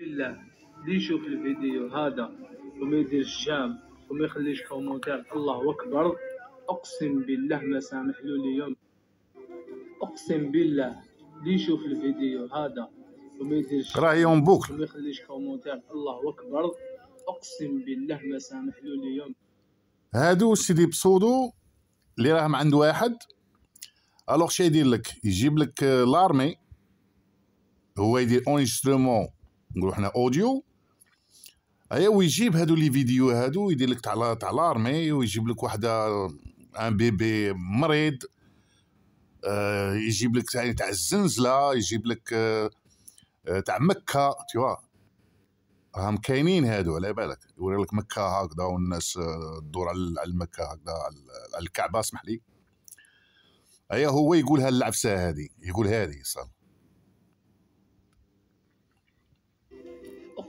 بالله اللي يشوف الفيديو هذا وما يدير الشام وما يخليش كومنتار الله اكبر اقسم بالله ما سامح له اليوم اقسم بالله اللي يشوف الفيديو هذا وما يدير الشام راه يوم بوك وما يخليش كومنتار الله اكبر اقسم بالله ما سامح له اليوم هادو سيدي بصودو اللي راهم عند واحد الوغ شي يدير لك يجيب لك لارمي آه، هو يدير اونسترومون نقولوا حنا اوديو هيا ويجيب هادو لي فيديو هادو يدير لك تاع تاع لارمي ويجيب لك وحده ان بيبي مريض آه يجيب لك يعني تاع الزنزله يجيب لك آه تاع مكه تيوا راهم كاينين هادو على بالك يوري لك مكه هكذا والناس آه، تدور على مكه هكذا على الكعبه اسمح لي هيا هو يقولها للعفسه هذه يقول هذه صار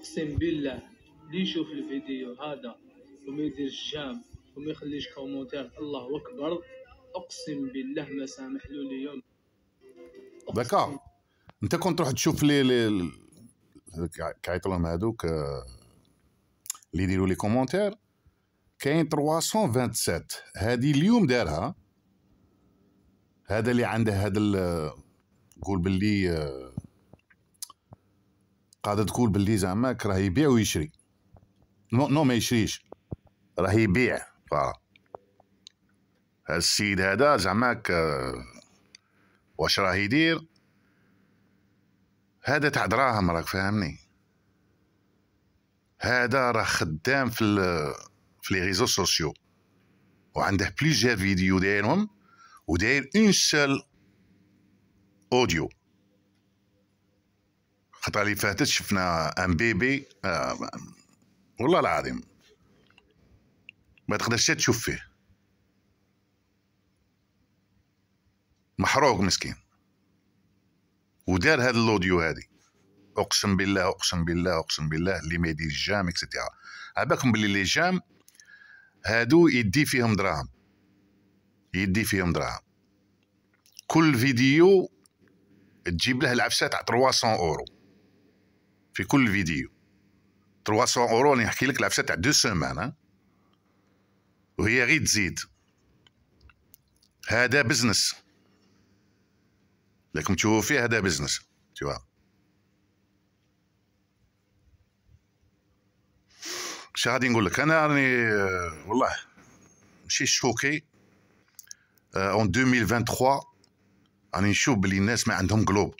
اقسم بالله اللي يشوف الفيديو هذا وما يديرش جام وما يخليش كومونتير الله اكبر اقسم بالله ما سامح له اليوم دكا انت كون تروح تشوف لي لي كايت لهم هذوك اللي يديروا لي كومونتير كاين 327 هذه اليوم دارها هذا اللي عنده هذا قول باللي آه، قاعده تقول باللي زعماك راه يبيع ويشري نو, نو ما يشريش راه يبيع السيد هذا زعماك آه، واش راه يدير هذا تاع دراهم راك فاهمني هذا راه خدام في الـ في لي ريزو سوسيو وعنده بليزيور فيديو دايرهم وداير اون سول اوديو الخطره اللي فاتت شفنا ام بيبي آه والله العظيم ما تقدرش تشوف فيه محروق مسكين ودار هذا الاوديو هذه اقسم بالله اقسم بالله اقسم بالله اللي ما يدير الجام اكسيتيرا على بالكم باللي لي جام هادو يدي فيهم دراهم يدي فيهم دراهم كل فيديو تجيب له العفسه تاع 300 اورو في كل فيديو 300 اورو راني نحكي لك العفسه تاع دو سومان وهي غير تزيد هذا بزنس لكم تشوفوا فيه هذا بزنس تشوفوا شا غادي نقول لك انا راني آه، والله ماشي شوكي اون آه، 2023 راني نشوف بلي الناس ما عندهم قلوب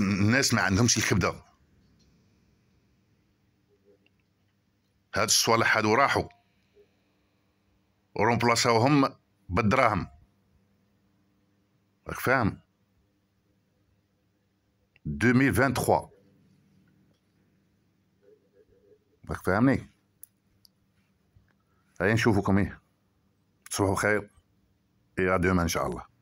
الناس ما عندهمش الكبده هاد الصوالح هادو راحوا بلاصاوهم بالدراهم راك فاهم 2023 راك فاهمني هيا نشوفكم ايه تصبحوا خير الى إيه، دوما ان شاء الله